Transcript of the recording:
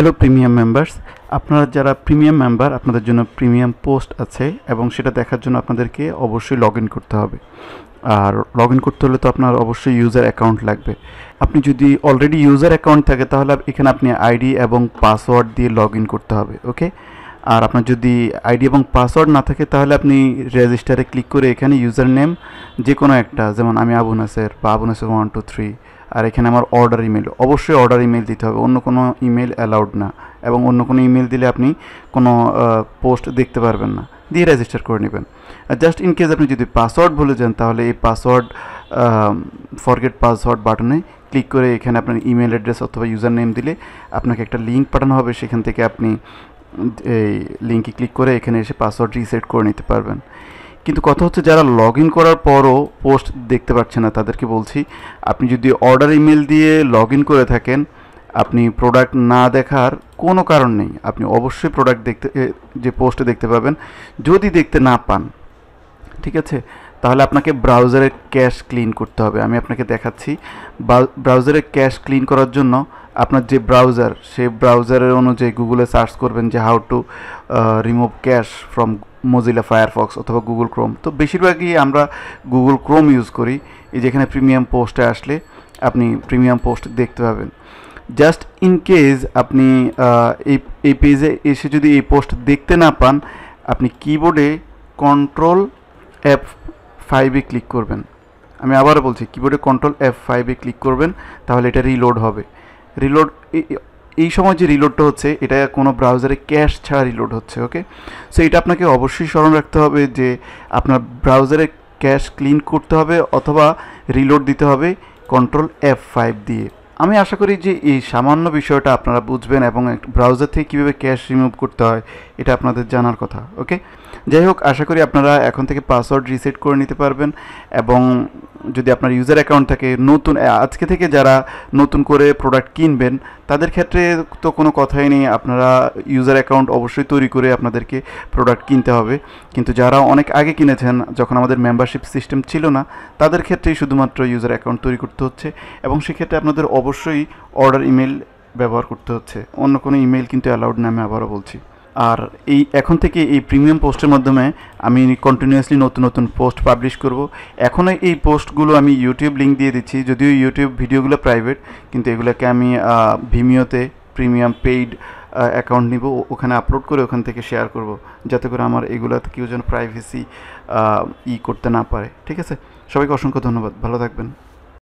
hello premium members আপনারা যারা premium member আপনাদের জন্য প্রিমিয়াম পোস্ট আছে এবং সেটা দেখার জন্য আপনাদেরকে অবশ্যই লগ করতে হবে আর লগ করতে হলে তো আপনার অবশ্যই ইউজার অ্যাকাউন্ট লাগবে আপনি যদি অলরেডি ইউজার অ্যাকাউন্ট থাকে তাহলে এখানে আপনি আইডি এবং পাসওয়ার্ড দিয়ে লগ করতে হবে ওকে আর আপনার যদি আইডি এবং পাসওয়ার্ড না থাকে তাহলে আপনি রেজিস্টারে ক্লিক করে এখানে ইউজার নেম যে কোনো একটা যেমন আমি আবু নাসের বা Abu Naser one two three আর এখানে আমার অর্ডার ইমেল অবশ্যই অর্ডার ইমেল দিতে হবে অন্য কোনো ইমেল অ্যালাউড না এবং অন্য কোনো ইমেল দিলে আপনি কোনো পোস্ট দেখতে পারবেন না দিয়ে রেজিস্টার করে নেবেন আর জাস্ট ইন কেস আপনি যদি পাসওয়ার্ড ভুলে যান তাহলে এই পাসওয়ার্ড ফরগেট পাসওয়ার্ড বাটনে ক্লিক করে এখানে আপনার ইমেল অ্যাড্রেস অথবা ইউজার নেম দিলে আপনাকে একটা লিঙ্ক পাঠানো হবে সেখান থেকে আপনি এই লিঙ্কে ক্লিক করে এখানে এসে পাসওয়ার্ড রিসেট করে নিতে পারবেন কিন্তু কথা হচ্ছে যারা লগ ইন করার পরও পোস্ট দেখতে পাচ্ছে না তাদেরকে বলছি আপনি যদি অর্ডার ইমেল দিয়ে লগ ইন করে থাকেন আপনি প্রোডাক্ট না দেখার কোনো কারণ নেই আপনি অবশ্যই প্রোডাক্ট দেখতে যে পোস্টে দেখতে পাবেন যদি দেখতে না পান ঠিক আছে তাহলে আপনাকে ব্রাউজারের ক্যাশ ক্লিন করতে হবে আমি আপনাকে দেখাচ্ছি ব্রাউজারের ক্যাশ ক্লিন করার জন্য আপনার যে ব্রাউজার সেই ব্রাউজারের অনুযায়ী গুগলে সার্চ করবেন যে how to remove cache from Mozilla Firefox অথবা গুগল ক্রোম তো বেশিরভাগই আমরা গুগল ক্রোম ইউজ করি এই যেখানে প্রিমিয়াম পোস্টে আসলে আপনি প্রিমিয়াম পোস্ট দেখতে পাবেন জাস্ট ইন কেস আপনি এই এই পেজে এসে যদি এই পোস্ট দেখতে না পান আপনি কিবোর্ডে কন্ট্রোল অ্যাপ ফাইভে ক্লিক করবেন আমি আবারও বলছি কিবোর্ডে কন্ট্রোল এফ ফাইভে ক্লিক করবেন তাহলে এটা রিলোড হবে রিলোড এই সময় যে রিলোডটা হচ্ছে এটা কোনো ব্রাউজারে ক্যাশ ছাড়া রিলোড হচ্ছে ওকে সো এটা আপনাকে অবশ্যই স্মরণ রাখতে হবে যে আপনার ব্রাউজারে ক্যাশ ক্লিন করতে হবে অথবা রিলোড দিতে হবে কন্ট্রোল এফ ফাইভ দিয়ে আমি আশা করি যে এই সামান্য বিষয়টা আপনারা বুঝবেন এবং ব্রাউজার থেকে কীভাবে ক্যাশ রিমুভ করতে হয় এটা আপনাদের জানার কথা ওকে যাই হোক আশা করি আপনারা এখন থেকে পাসওয়ার্ড রিসেট করে নিতে পারবেন এবং যদি আপনার ইউজার অ্যাকাউন্ট থাকে নতুন আজকে থেকে যারা নতুন করে প্রোডাক্ট কিনবেন তাদের ক্ষেত্রে তো কোনো কথাই নেই আপনারা ইউজার অ্যাকাউন্ট অবশ্যই তৈরি করে আপনাদেরকে প্রোডাক্ট কিনতে হবে কিন্তু যারা অনেক আগে কিনেছেন যখন আমাদের মেম্বারশিপ সিস্টেম ছিল না তাদের ক্ষেত্রেই শুধুমাত্র ইউজার অ্যাকাউন্ট তৈরি করতে হচ্ছে এবং সেক্ষেত্রে আপনাদের অবশ্যই অর্ডার ইমেল ব্যবহার করতে হচ্ছে অন্য কোনো ইমেল কিন্তু অ্যালাউড না আমি আবারও বলছি আর এই এখন থেকে এই প্রিমিয়াম পোস্টের মাধ্যমে আমি কন্টিনিউয়াসলি নতুন নতুন পোস্ট পাবলিশ করব এখনও এই পোস্টগুলো আমি ইউটিউব লিঙ্ক দিয়ে দিচ্ছি যদিও ইউটিউব ভিডিওগুলো প্রাইভেট কিন্তু এগুলোকে আমি ভিমিওতে প্রিমিয়াম পেইড অ্যাকাউন্ট নিব ওখানে আপলোড করে ওখান থেকে শেয়ার করব যাতে করে আমার এগুলোতে কেউ যেন প্রাইভেসি ই করতে না পারে ঠিক আছে সবাইকে অসংখ্য ধন্যবাদ ভালো থাকবেন